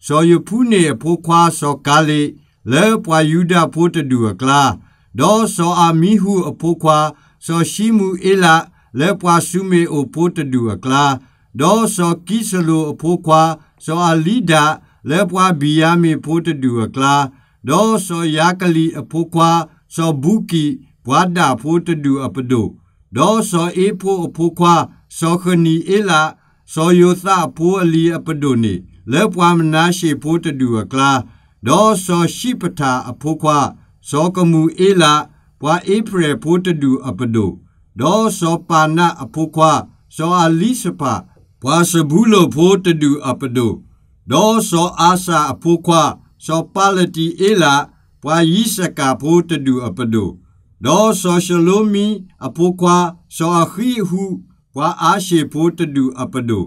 ဇော်ယဖူးနေဖိုးခွာစော်ကားလေလေပွားယူဒဖိုးတတူအကလာဒေါ်စော်အာမီဟုအဖိုးခွာစော်ရှိမှုအေလာလေပွားစုမေအိုဖိုးတတူအကလာဒေါ်စော်ကီဆလိုအဖိုးခွာစော်အာလီဒါလဲပွားဘီယာမီဖိုးတဒူအကလာဒေါ်စောယာကလီအဖိုးခွာစောဘူးကီဘွာဒါဖိုးတဒူအပဒိုဒေါ်စောအေဖိုးအဖိုးခွာစောခနီအေလာစောယုသဖိုးအလီအပဒိုနီလဲပွားမနာရှိဖိုးတဒူအကလာဒေါ်စောရှိပထာအဖိုးခွာစောကမူအေလာဘွာအေဖရဖိုးတဒူအပဒိုဒေါ်စောပါနာအဖိုးခွာစောအလီစပါဘွာစဘူးလိုဖိုးတဒူအပဒိုဒေါ်စောအာစာအဖိုးခွာစောပါလတီအေလာပွာရီစကာဖိုးတဒူအပဒိုဒေါ်စောရှလိုမီအဖိုးခွာစောအခီဟုပွာအားရှိဖိုးတဒူအပဒို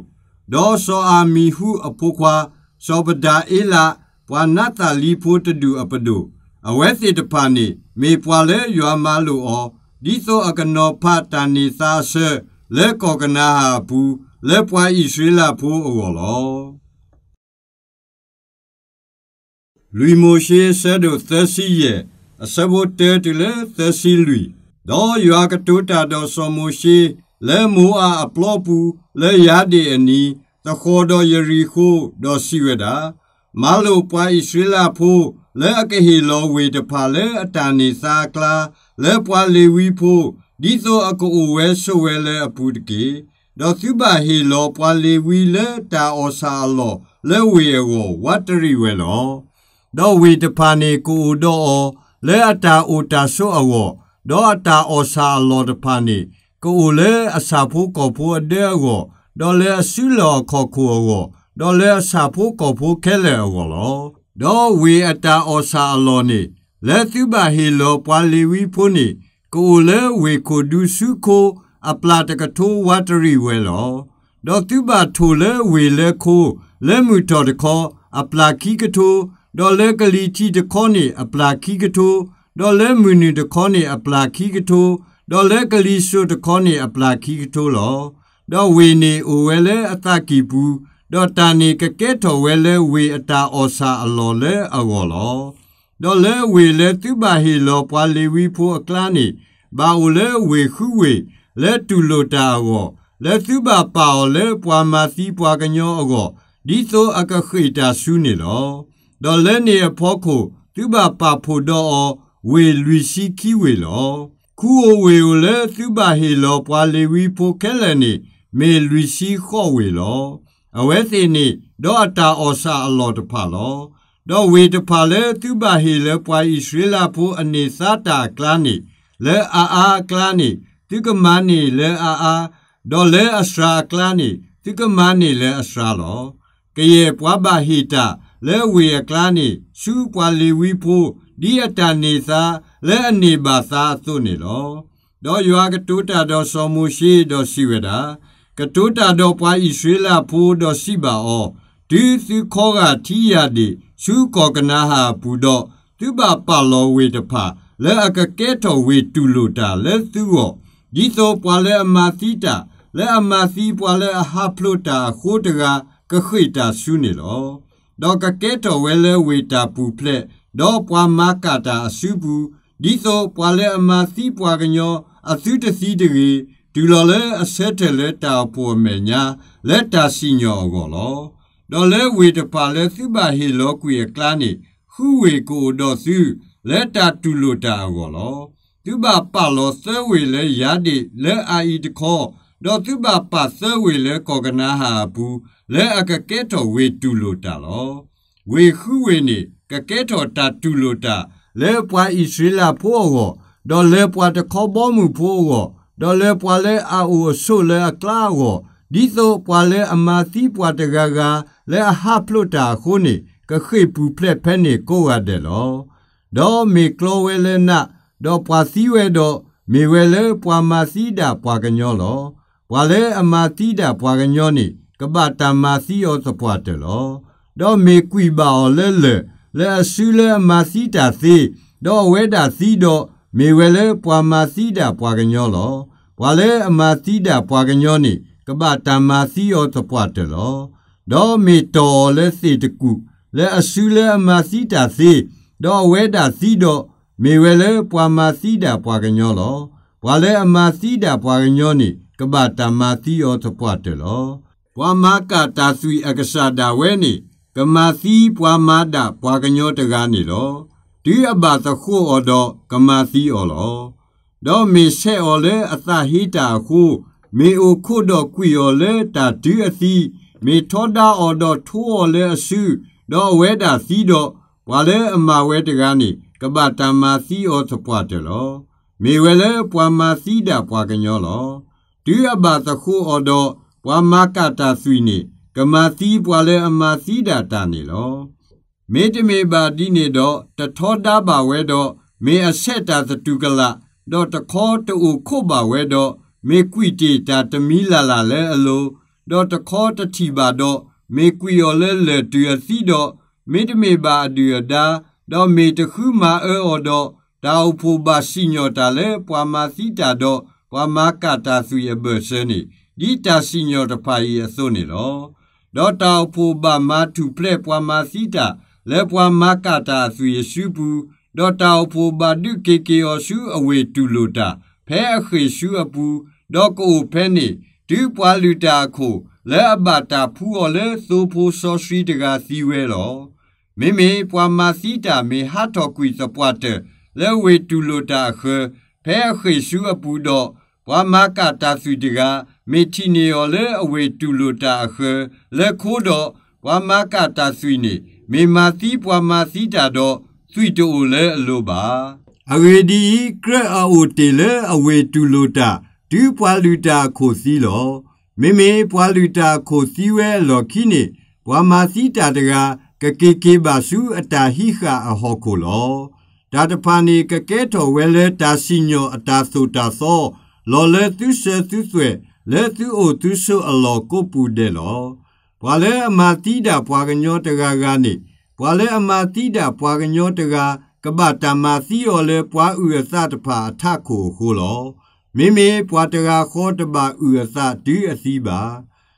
ဒေါ်စောအာမီဟုအဖိုးခွာစောပဒါအေလာပွာနတာလီဖိုးတဒူအပဒိုအဝဲစီတဖာနေမေပွာလဲရွာမလိုအောဒီသောအကနောဖတန်နီသာဆဲလဲကောကနာဟာဘူးလဲပွာဣရွှေလာဖိုးအော်လောလူမိုရှေဆဲဒိုသစီရဲ့အစဘိုတဲတူလေသစီလူတော့ရွာကတူတာတော့စောမိုရှေလဲမိုအားအပလော့ပူလဲရဒီအနီတခေါ်တော်ယရီခိုတော့စီဝဒါမလိုပွားဣစရလာဖို့လဲအကဟီလောဝေတဖာလဲအတန်နီစာကလာလဲပွားလီဝီဖို့ဒီသောအကူဝဲဆွဲလဲအပူတကေတော့သုဘဟီလောပွားလီဝီလဲတာအောစာလောလဲဝေဝဝတရီဝဲလောတော့ဝီတဖာနေကိုတော့လဲအတာအိုတာဆော့အောတော့အတာအောစာလော်တဖာနေကိုလဲအစာဖို့ကောဖို့အတဲ့အောတော့လဲအစုလော်ခေါ်ခုအောတော့လဲအစာဖို့ကောဖို့ခဲလဲအောလောတော့ဝီအတာအောစာလော်နေလဲသူပါဟီလောပွာလီဝီဖို့နေကိုလဲဝေကိုဒူစုခိုအပလာတကထိုးဝတ်တရီဝဲလောတော့သူပါထိုလဲဝေလဲခိုလဲမူတော်တခေါ်အပလာကီကထိုးဒေါ်လကလီတီတခေါနေအပလာခီကထိုဒေါ်လမူနီတခေါနေအပလာခီကထိုဒေါ်လကလီဆိုတခေါနေအပလာခီကထိုလောဒေါ်ဝေနေအိုဝဲလဲအတကီဘူးဒေါ်တာနေကကဲထော်ဝဲလဲဝေအတာအော်စာအလော်လဲအော်လောဒေါ်လဲဝေလဲသူပါဟီလောပွာလီဝီဖိုအကလာနေဘာအိုလဲဝေခုဝေလဲတူလိုတာအော်လဲသူပါပါအော်လဲပွာမာစီပွာကညောအော်ဒီသောအကခိတာဆူးနေလောဒေါ်လဲနေဖောခုသူဘာပါဖို့တော့ဝေလူစီကီဝေလောခုအိုဝေကိုလဲသူဘာဟေလောပွာလီဝီဖိုခဲလနေမေလူစီခော့ဝေလောအဝဲစီနေဒေါ်အတာအောစာအလောတဖာလောဒေါ်ဝေတဖာလဲသူဘာဟေလပွာဣစရလာဖိုအနေစာတာကလာနေလဲအာအာကလာနေသူကမန်နေလဲအာအာဒေါ်လဲအစရာကလာနေသူကမန်နေလဲအစရာလောကရေပွာဘာဟီတာလဲဝေကလာနေရှူပွာလီဝီဖိုဒီအတာနေစာလဲအနေပါစာသွနေလောတော့ယွာကတူတာတော့စောမူရှိတော့စီဝဒာကတူတာတော့ပွာဣရွှေလာဖိုတော့စီပါအောဒီစီခောကတီရဒီရှူကောကနာဟာဘူးတော့သူပါပလောဝေတဖလဲအကကဲတော်ဝေတူလို့တာလဲသူော်ဒီသောပွာလဲအမာတိတာလဲအမာစီပွာလဲအဟာဖလို့တာခိုးတကခခိတာရှူနေလောဒေါ်ကကဲတော်ဝဲလဲဝေတာပူဖလက်ဒေါ်ပွားမကတာအစုဘူးဒီသောပွာလဲအမစီပွားကညောအစုတစီတကြီးဒူလော်လဲအဆက်တယ်လဲတာပေါ်မညာလက်တာစီညောကောလောဒေါ်လဲဝေတပါလဲသုဘဟေလောကွေကလာနေဟူဝေကိုဒေါ်စုလက်တာတူလိုတာကောလောသုဘပါလောသဲဝေလဲရာတိလဲအာဤတခောတော့သူပါပါဆဝေလေကောကနာဟာဘူးလဲအကကဲတော်ဝေတူလိုတာလောဝေခုဝေနေကကဲတော်တာတူလိုတာလဲပွားဣသရေလဖို့ဟောတော့လဲပွားတခေါ်ဘောမှုဖို့ဟောတော့လဲပွားလဲအာအိုဆုလဲအကလာဟောဒီသောပွားလဲအမာတိပွားတကကလဲအဟပလုတာခုနေကခိပူဖလက်ဖဲနေကိုရတယ်လောတော့မေကလောဝဲလဲနာတော့ပွားစီဝဲတော့မေဝဲလဲပွားမာစီတာပွားကညောလောဝါလဲအမာတိတာဘွာကညောနေကပတမာစီယောသဘွာတလောတော့မေကွီပါော်လဲလဲလဲအစုလဲအမာစီတာစီတော့ဝဲတာစီတော့မေဝဲလဲဘွာမာစီတာဘွာကညောလောဘွာလဲအမာတိတာဘွာကညောနေကပတမာစီယောသဘွာတလောတော့မေတော်လဲစီတကူလဲအစုလဲအမာစီတာစီတော့ဝဲတာစီတော့မေဝဲလဲဘွာမာစီတာဘွာကညောလောဘွာလဲအမာစီတာဘွာကညောနေကပတမတိယောသပွားတလောဘွာမကတာသွီအက္ကသတာဝဲနေကမသီဘွာမတာဘွာကညောတကားနေလောဒီအဘသခုဩတော့ကမသီဩလောတော့မေဆက်ဩလေအသဟိတာခုမေအိုခုတော့ကွီဩလေတာဒီအသီမေထောတာဩတော့ထိုးဩလေအစုတော့ဝဲတာသီတော့ဘွာလေအမဝဲတကားနေကပတမသီဩသပွားတလောမေဝဲလေဘွာမသီတာဘွာကညောလောတူရဘာတခုအော်တော့ဝါမကတာဆွီနေကမာသီပွာလဲအမာသီတာတာနေလောမေတ္တမေပါတိနေတော့တထောတာပါဝဲတော့မေအဆက်တာသတုကလတော့တခေါ်တူခုပါဝဲတော့မေကွီတီတာတမီလာလာလဲအလိုတော့တခေါ်တတိပါတော့မေကွီော်လဲလဲတူရစီတော့မေတ္တမေပါတူရတာတော့မေတခုမာအော်တော့ဒါဥဖို့ပါစီညောတာလဲပွာမာစီတာတော့ဝမကတာစုရဲ့ဘဆဲနီဒီတာစီညောတဖာရဲ့အစိုးနေလောဒေါ်တာဖူဘာမာတူဖလက်ပွားမာစီတာလဲပွားမာကတာစုရဲ့ရှုဘူးဒေါ်တာဖူဘာဒုကေကေယောရှုအဝေတူလိုတာဖဲအခေရှုအပူဒေါ်ကိုဖဲနီဒီပွားလူတာခိုလဲအပါတာဖူော်လဲသိုးဖိုးစောရှိတကစီဝဲလောမိမိပွားမာစီတာမေဟာတော်ကွီစပွားတဲ့လဲဝေတူလိုတာခေဖဲအခေရှုအပူတော့ဝမကတာစုတကမေတီနီယောလေအဝေတူလိုတာခလက်ခိုးတော့ဝမကတာစုနေမေမာသီပွာမာသီတာတော့သွိတူလေအလိုပါအဝေဒီကရအိုတေလေအဝေတူလိုတာဒူပွာလူတာခိုစီလောမေမေပွာလူတာခိုစီဝဲလောခိနေဘွာမာစီတာတကကကေကေပါစုအတာဟိခာအဟောကိုလောဒါတဖာနေကကဲတော်ဝဲလဲတာစီညောအတာဆိုတာသောလော်လဲသူဆဲသူသွဲလဲသူအိုသူဆုအလော်ကိုပူတယ်လောဘွာလဲအမာတိတာဘွာကညောတကာကနေဘွာလဲအမာတိတာဘွာကညောတကာကပတမာစီရောလဲဘွာဥရသတဖာအထခိုခိုလောမိမိဘွာတကာခောတပါဥရသဒီအစီပါ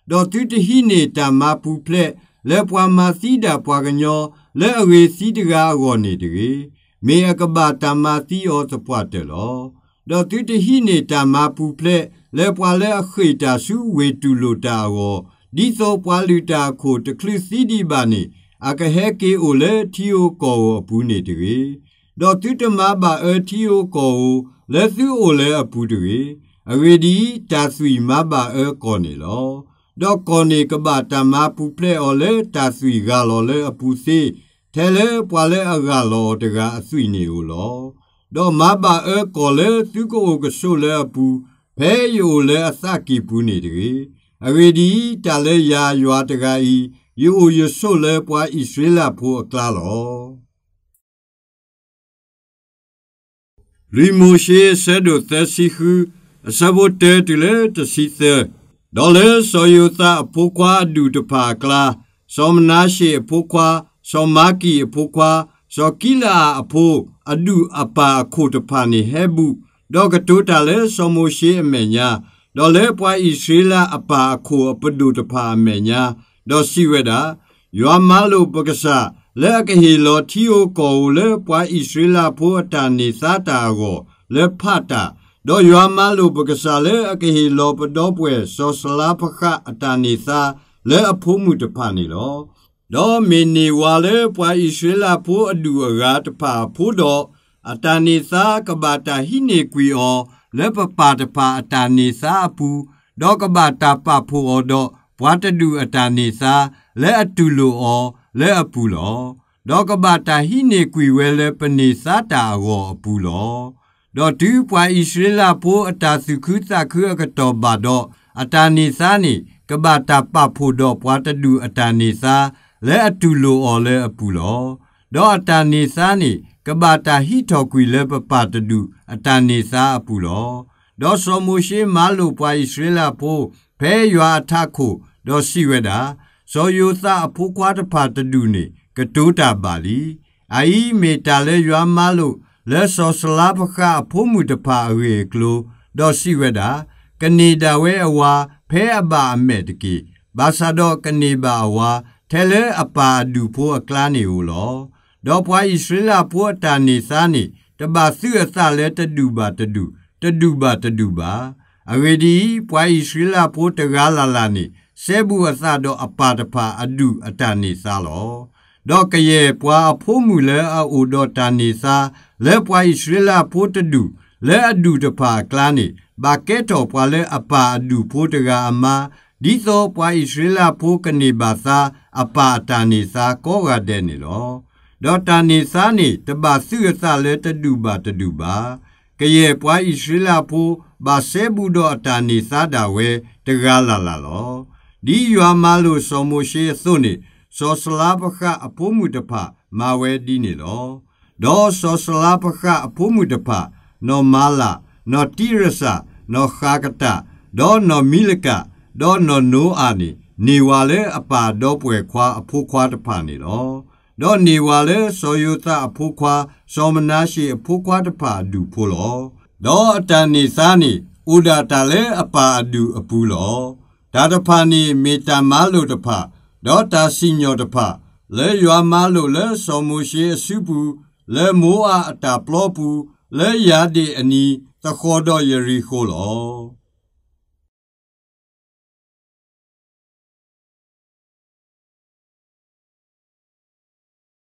တော့သူတဟိနေတာမပူဖလက်လဲဘွာမာစီတာဘွာကညောလဲအဝေစီတကာရောနေတကေမေအကပတမာစီရောသပွတ်တယ်လောတော့တူတဟိနေတာမာပူဖလက်လေပွာလဲအခိတာစုဝေတူလိုတာရောဒီသောပွာလူတာခိုတခလစီဒီပါနေအကဟဲကေအိုလေတီယိုကောဘူးနေတွေတော့တူတမပါအတီယိုကောလက်စုအိုလေအပူတွေအဝေဒီတာဆွီမပါအကောနေလောတော့ကောနေကဘာတမပူဖလက်အော်လေတာဆွီကလောလေအပူစီထဲလေပွာလဲအကလောတကအဆွီနေဦးလောဒေါ်မပါအကောလေသူကိုကဆိုလေပူဖဲယိုလေအစကီပူနေတကေအဝေဒီတလေယာယွာတကဤယိုယဆိုလေပွာဣစရလဖို့အကလာလောလီမိုရှေဆဲဒိုသက်စီခုအစဘတဲတူလေတစီသဒေါ်လေဆိုယတာအဖို့ခွာဒူတဖာကလာစောမနာရှိအဖို့ခွာစောမာကီအဖို့ခွာယောကီလာအဖိုးအဒူအပါခိုတဖာနေဟဲဘူးဒေါကတိုတာလဲစမိုရှိအမေညာဒေါ်လဲပွားဣရှေလာအပါခိုအပဒူတဖာအမေညာဒေါ်စီဝဒာယောမလိုပက္ကဆာလဲကဟီလောတီယိုကိုလဲပွားဣရှေလာဖိုအတာနေသတာကိုလဲဖတာဒေါ်ယောမလိုပက္ကဆာလဲကဟီလောပဒေါပွဲစောစလာပခအတာနေသလဲအဖိုးမှုတဖာနေလောတော့မင်းနေဝါလေပွာဣရှလာဖို့အဒူအကားတဖာဖို့တော့အတဏိသာကဘာတာဟိနေကွီအောလက်ပပါတဖာအတဏိသာပူတော့ကဘာတာပဖို့အောတော့ဘွားတဒူအတဏိသာလက်အတူလိုအောလက်အပူလောတော့ကဘာတာဟိနေကွီဝဲလက်ပနိသာတာအောအပူလောတော့ဒီပွာဣရှလာဖို့အတာစုခုသခုကတော်ပါတော့အတဏိသာနိကဘာတာပဖို့တော့ဘွားတဒူအတဏိသာလဲအတူလိုအော်လဲအပူလောတော့အတန်နေစားနေကဘာတာဟိထော်ကွီလဲပပတတူအတန်နေစားအပူလောတော့စောမူရှိမလိုပွားဣစရလပိုဖဲရွာထခုတော့စီဝဲတာဇောယုသအဖိုးခွားတဖာတတူနေကတိုးတာပါလီအာဤမေတာလဲရွာမလို့လဲစောစလာပခအဖိုးမှုတဖာရေကလိုတော့စီဝဲတာကနေဒါဝဲအဝါဖဲအပါအမဲ့တကေဘာသာတော့ကနေပါဝါထဲလဲအပါဒူဖို့အကလာနေဦးလောတော့ပွားဣစရိလဖို့အတာနေစားနေတပါစုအစလဲတဒူပါတဒူတဒူပါတဒူပါအဝေဒီပွားဣစရိလဖို့တကားလာလာနေဆဲဘူးအစတော့အပါတဖာအဒူအတာနေစားလောတော့ကရဲ့ပွားအဖို့မူလဲအိုတော့တာနေစားလဲပွားဣစရိလဖို့တဒူလဲအဒူတဖာကလာနေဘာကဲတော်ပွားလဲအပါအဒူဖို့တကားအမဒီသောပွားဣစရိလဖို့ကနေပါစားအပါတာနေစာကောကတဲ့နေလောဒေါ်တာနေစာနေတပါစုရစလဲတတူပါတတူပါကရဲ့ပွားဣရှိလာဖိုဘာဆဲဘူးဒေါ်တာနေစာတာဝဲတကားလာလာလောဒီရွာမလို့စောမိုရှိသွနေစောစလာပခအဖိုးမှုတဖမာဝဲဒီနေလောဒေါ်စောစလာပခအဖိုးမှုတဖနော်မာလာနော်တီရစာနော်ခါကတာဒေါ်နော်မီလကဒေါ်နော်နိုအာနီနေဝါလဲအပါတော့ပွဲခွာအဖိုးခွာတဖာနေလောတော့နေဝါလဲစောယုသအဖိုးခွာစောမနာရှိအဖိုးခွာတဖာဒူဖိုလောတော့အတန်နေစားနေဥဒတာလဲအပါအဒူအပူလောဒါတဖာနေမေတ္တာမလို့တဖာတော့တာစီညောတဖာလဲရွာမလို့လဲစောမူရှိအစုပူလဲမိုးအားအတာပလောပူလဲရာဒီအနီသခေါ်တော်ယရီခိုလော